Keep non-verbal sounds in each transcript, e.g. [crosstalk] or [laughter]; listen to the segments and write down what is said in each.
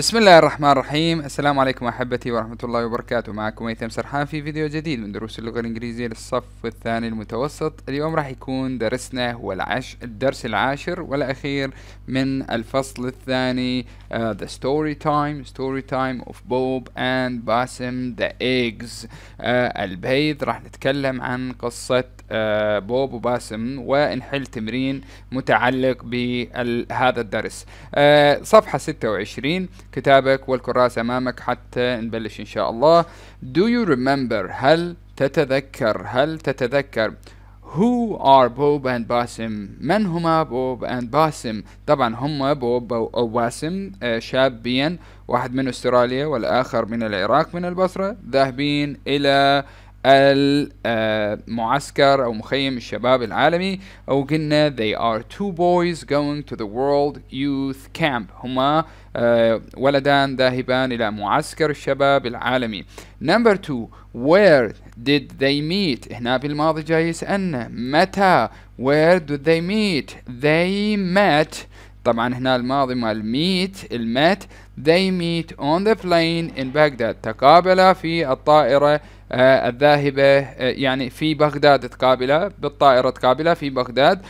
بسم الله الرحمن الرحيم السلام عليكم أحبتي ورحمة الله وبركاته معكم هيثم سرحان في فيديو جديد من دروس اللغة الإنجليزية للصف الثاني المتوسط اليوم راح يكون درسنا هو العش... الدرس العاشر والأخير من الفصل الثاني uh, The Story Time Story Time of Bob and Basim the Eggs uh, البيض راح نتكلم عن قصة آه، بوب وباسم ونحل تمرين متعلق بهذا الدرس آه، صفحة 26 كتابك والكراس أمامك حتى نبلش إن شاء الله Do you remember هل تتذكر هل تتذكر Who are Bob and Basim? من هما بوب and Basim? طبعا هما بوب أو باسم آه، شابين واحد من استراليا والآخر من العراق من البصرة ذاهبين إلى المعسكر أو مخيم الشباب العالمي أو قلنا they are two boys going to the world youth camp هما آه، ولدان ذاهبان إلى معسكر الشباب العالمي number two where did they meet هنا في الماضي جاي يسألنا متى where did they meet they met طبعا هنا الماضي مال meet المت they meet on the plane in Baghdad تقابلا في الطائرة آه، الذاهبة آه، يعني في بغداد تقابله بالطائرة تقابله في بغداد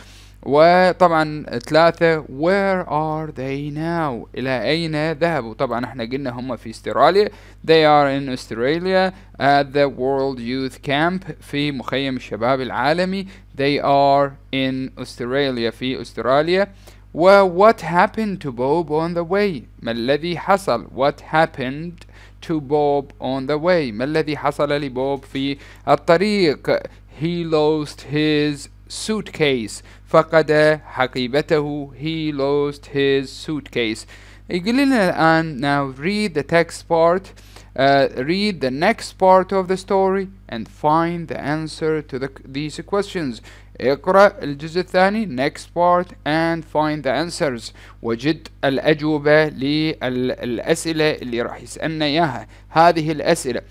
وطبعا ثلاثة where are they now إلى أين ذهبوا طبعا احنا قلنا هم في استراليا they are in Australia at the World Youth Camp في مخيم الشباب العالمي they are in Australia في أستراليا و what happened to Bob on the way ما الذي حصل what happened to Bob on the way ما الذي حصل لبوب في الطريق he lost his suitcase فقد حقيبته he lost his suitcase يقول لنا الآن now read the text part uh, read the next part of the story and find the answer to the, these questions اقرأ الجزء الثاني next part and find the answers وجد الأجوبة للأسئلة اللي راح يسألنا إياها هذه الأسئلة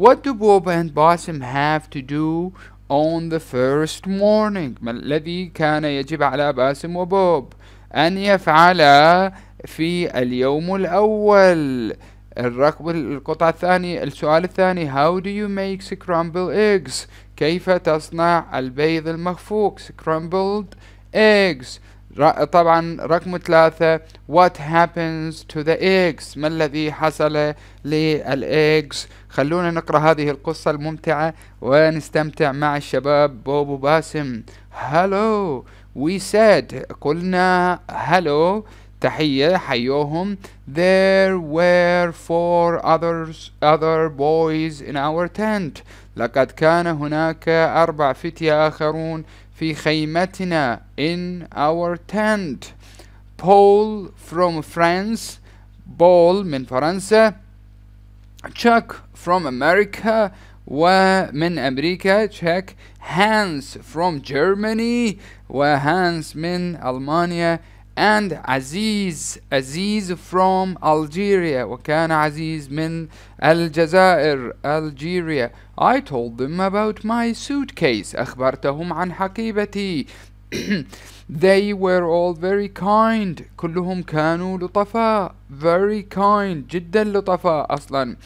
What do Bob and Basim have to do on the first morning ما الذي كان يجب على باسم وبوب أن يفعلا في اليوم الأول الرقم القطعة الثانية السؤال الثاني How do you make scrambled eggs كيف تصنع البيض المخفوق scrambled eggs طبعا رقم ثلاثة what happens to the eggs ما الذي حصل للإيجز خلونا نقرأ هذه القصة الممتعة ونستمتع مع الشباب بوب وباسم hello we said قلنا hello تحية حيوهم there were four others other boys in our tent لقد كان هناك أربع فتية آخرون في خيمتنا in our tent Paul from France Paul من فرنسا Chuck from America ومن أمريكا Chuck Hans from Germany وهانس من ألمانيا and Aziz Aziz from Algeria وكان Aziz من الجزائر Algeria I told them about my suitcase أخبرتهم عن حقيبتي [coughs] they were all very kind كلهم كانوا لطفاء very kind جدا لطفاء أصلا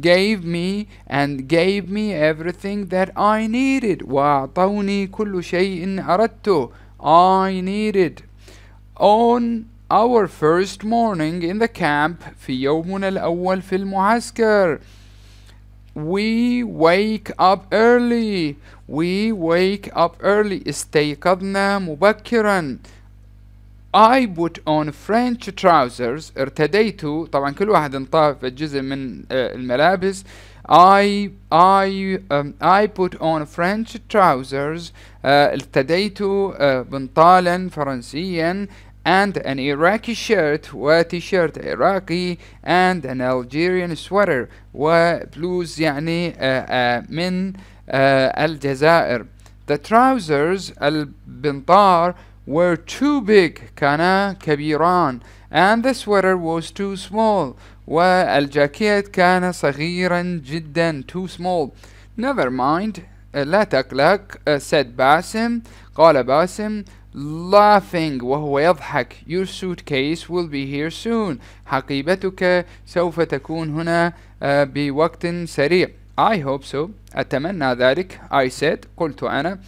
gave me and gave me everything that I needed وأعطوني كل شيء أردته I needed on our first morning in the camp في يومنا الأول في المعسكر we wake up early we wake up early استيقظنا مبكرا I put on French trousers ارتديت طبعا كل واحد انطاف جزء من الملابس I I um, I put on French trousers uh, ارتديت uh, بنطالا فرنسيا and an Iraqi shirt T-shirt Iraqi, and an Algerian sweater وبلوز يعني uh, uh, من uh, الجزائر The trousers البنطار were too big kana كبيران and the sweater was too small والجاكيت كان صغيرا جدا too small Never mind لا uh, تقلق uh, said باسم قال باسم laughing وهو يضحك your suitcase will be here soon حقيبتك سوف تكون هنا بوقت سريع I hope so أتمنى ذلك I said قلت أنا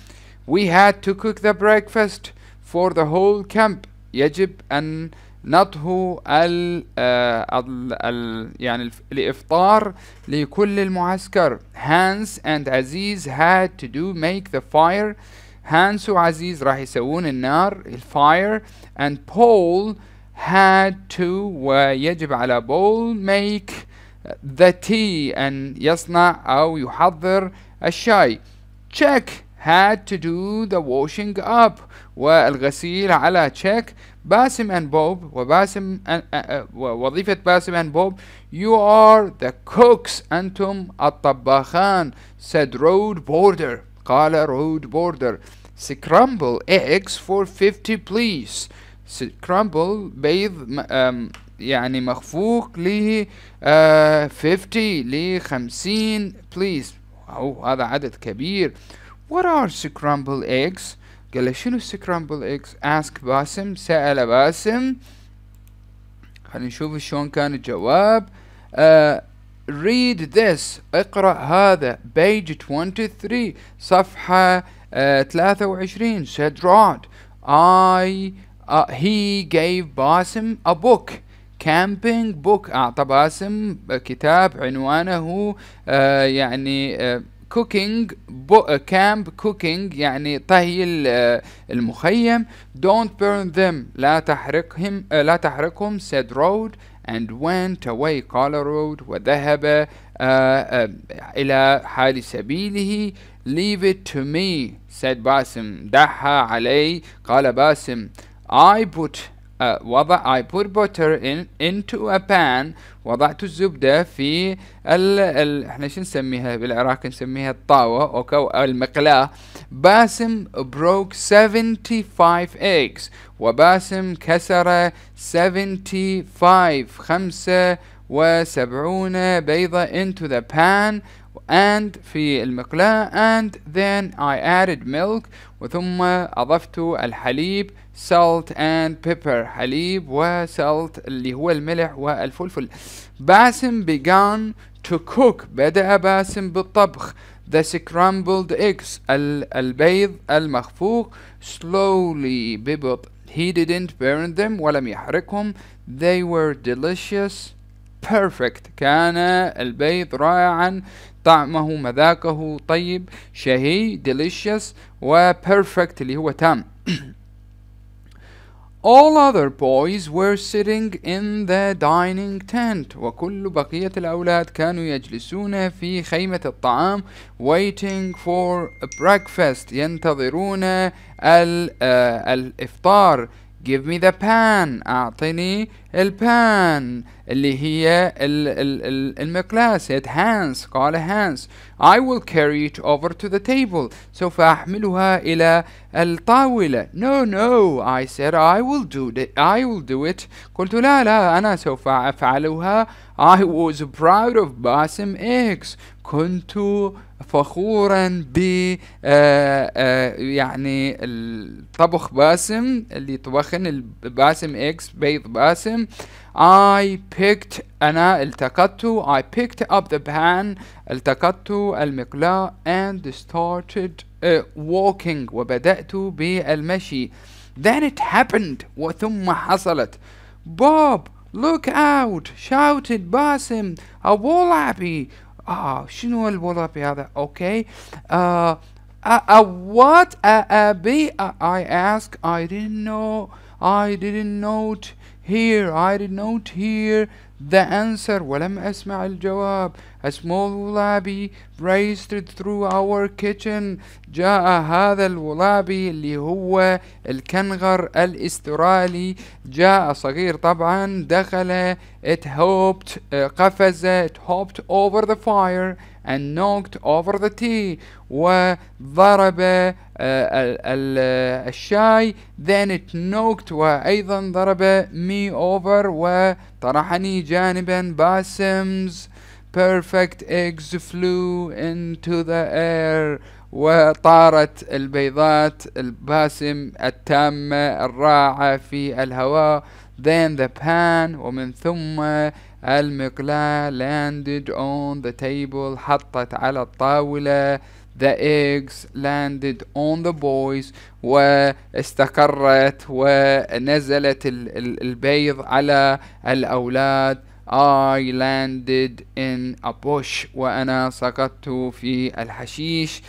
we had to cook the breakfast for the whole camp يجب أن نطهو ال, ال, ال يعني الإفطار لكل المعسكر Hans and Aziz had to do make the fire Hans Aziz راح يسوون النار fire and Paul had to ويجب على Paul make the tea and يصنع أو يحضر الشاي check had to do the washing up والغسيل على check Basim and Bob وباسم and, uh, uh, uh Basim باسم and Bob you are the cooks أنتم الطباخان said road border قال road border سكرامبل eggs فور 50 بليز سكرامبل بيض يعني مخفوق آه، ل 50 ل 50 بليز او هذا عدد كبير وات ار سكرامبل eggs قال له شنو سكرامبل اكس؟ اسك باسم سأل باسم خلينا نشوف شلون كان الجواب uh, read this اقرأ هذا page 23 صفحة 23 said Rod I uh, he gave Basim a book camping book أعطى باسم كتاب عنوانه آه يعني cooking camp cooking يعني طهي المخيم don't burn them لا تحرقهم لا تحرقهم said road and went away قال رود وذهب uh, uh, إلى حال سبيله leave it to me said باسم دحى علي قال باسم I put أه، وضع I put butter in into a pan وضعت الزبدة في ال, ال احنا شو نسميها بالعراق نسميها الطاوة أو المقلاة باسم broke 75 eggs وباسم كسر 75 خمسة وسبعون بيضة into the pan and في المقلاة and then I added milk وثم أضفت الحليب salt and pepper حليب وسالت اللي هو الملح والفلفل باسم began to cook بدأ باسم بالطبخ the scrambled eggs البيض المخفوق slowly ببطء he didn't burn them ولم يحرقهم they were delicious perfect كان البيض رائعا طعمه مذاقه طيب شهي delicious و perfect اللي هو تام [clears throat] All other boys were sitting in the dining tent وكل بقية الأولاد كانوا يجلسون في خيمة الطعام waiting for breakfast ينتظرون الإفطار give me the pan أعطني البان اللي هي ال ال ال المقلاس it hands قال hands I will carry it over to the table سوف أحملها إلى الطاولة no no I said I will do it I will do it قلت لا لا أنا سوف أفعلها I was proud of Basim X كنت فخورا ب آه، آه، يعني الطبخ باسم اللي طبخن باسم اكس بيض باسم I picked أنا التقطت I picked up the pan التقطت المقلاة and started uh, walking وبدأت بالمشي Then it happened وثم حصلت Bob look out shouted باسم a wallaby اه شنو الوظائف هذا اوكي uh, uh, uh, what a, uh, a uh, b uh, I ask I didn't know I didn't note here I did not hear the answer ولم أسمع الجواب a small wallaby raced through our kitchen جاء هذا الولابي اللي هو الكنغر الاسترالي جاء صغير طبعا دخل it hopped uh, قفز it hopped over the fire and knocked over the tea وضرب آه، آه، الشاي then it knocked وأيضا ضرب me over وطرحني جانبا باسمز perfect eggs flew into the air وطارت البيضات الباسم التامة الراعة في الهواء then the pan ومن ثم المقلاة landed on the table حطت على الطاولة the eggs landed on the boys واستقرت ونزلت البيض على الأولاد I landed in a bush وأنا سقطت في الحشيش uh,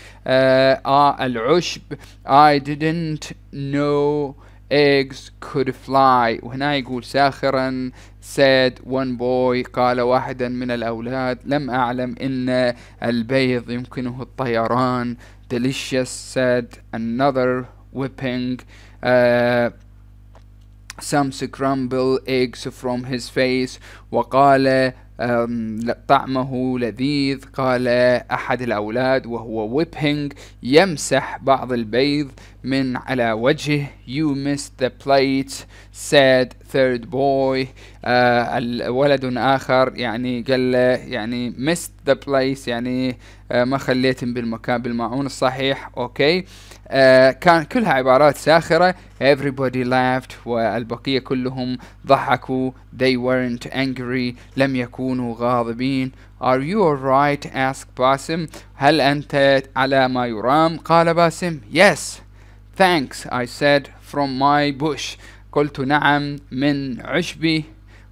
العشب I didn't know eggs could fly وهنا يقول ساخرا said one boy قال واحدا من الأولاد لم أعلم أن البيض يمكنه الطيران delicious said another whipping uh, some scramble eggs from his face وقال طعمه لذيذ قال أحد الأولاد وهو whipping يمسح بعض البيض من على وجهه you missed the plate said third boy آه الولد آخر يعني قال له يعني missed the place يعني آه ما خليتم بالمكان بالمعون الصحيح أوكي آه كان كلها عبارات ساخرة everybody laughed والبقية كلهم ضحكوا they weren't angry لم يكونوا غاضبين Are you alright? asked باسم هل أنت على ما يرام؟ قال باسم yes Thanks, I said from my bush. قلت نعم من عشبي.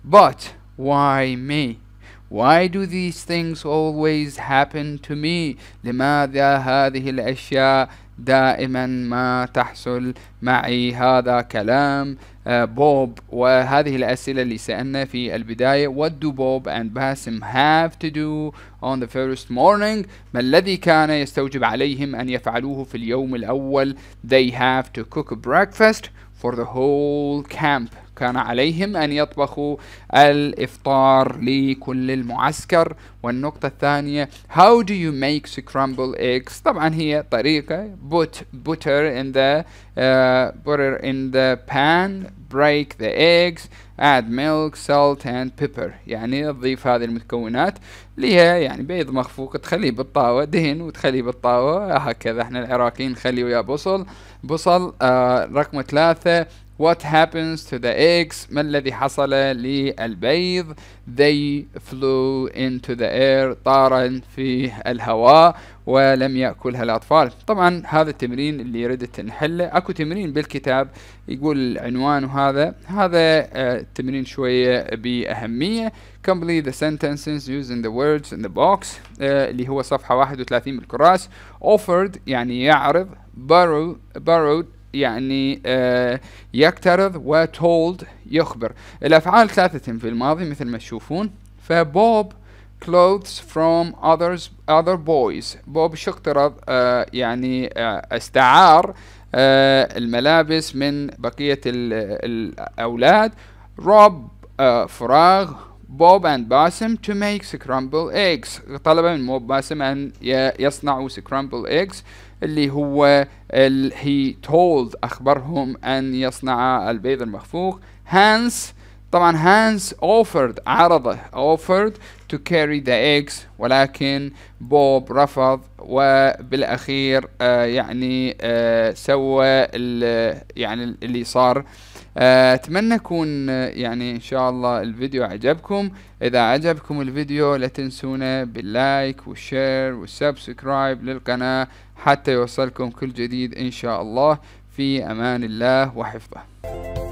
But why me? Why do these things always happen to me? لماذا هذه الأشياء دائما ما تحصل معي هذا كلام آه، بوب وهذه الأسئلة اللي سألنا في البداية What do Bob and Basim have to do on the first morning ما الذي كان يستوجب عليهم أن يفعلوه في اليوم الأول They have to cook breakfast for the whole camp كان عليهم أن يطبخوا الإفطار لكل المعسكر والنقطة الثانية how do you make scrambled eggs طبعا هي طريقة put butter in the uh, butter in the pan break the eggs add milk salt and pepper يعني تضيف هذه المكونات ليها يعني بيض مخفوق تخليه بالطاوة دهن وتخليه بالطاوة هكذا احنا العراقيين نخليه ويا بصل بصل آه رقم ثلاثة What happens to the eggs ما الذي حصل للبيض They flew into the air طارا في الهواء ولم يأكلها الأطفال طبعا هذا التمرين اللي ردت نحله أكو تمرين بالكتاب يقول عنوان هذا. هذا التمرين آه، شوية بأهمية Complete the sentences using the words in the box آه، اللي هو صفحة 31 بالكراس Offered يعني يعرض Borrowed, borrowed يعني آه، يقترض وتولد يخبر الأفعال ثلاثة في الماضي مثل ما تشوفون فبوب clothes from others other boys بوب شو اقترض آه، يعني آه، استعار الملابس من بقية الأولاد روب فراغ بوب اند باسم تو ميك سكرامبل ايجز طلب من بوب باسم ان يصنعوا سكرامبل ايجز اللي هو ال تولد اخبرهم ان يصنع البيض المخفوق هانس طبعا هانس اوفرد عرضه اوفرد تو كاري ذا ايجز ولكن بوب رفض وبالاخير آه يعني آه سوى يعني اللي صار آه آه، اتمنى يكون آه، يعني ان شاء الله الفيديو عجبكم اذا عجبكم الفيديو لا تنسونا باللايك والشير والسبسكرايب للقناة حتى يوصلكم كل جديد ان شاء الله في امان الله وحفظه